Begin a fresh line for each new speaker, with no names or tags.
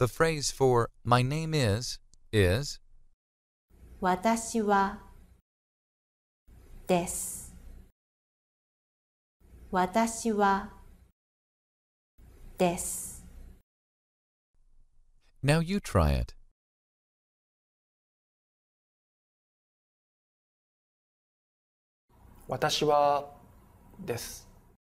The phrase for my name is is
私はです私はです
Now you try it.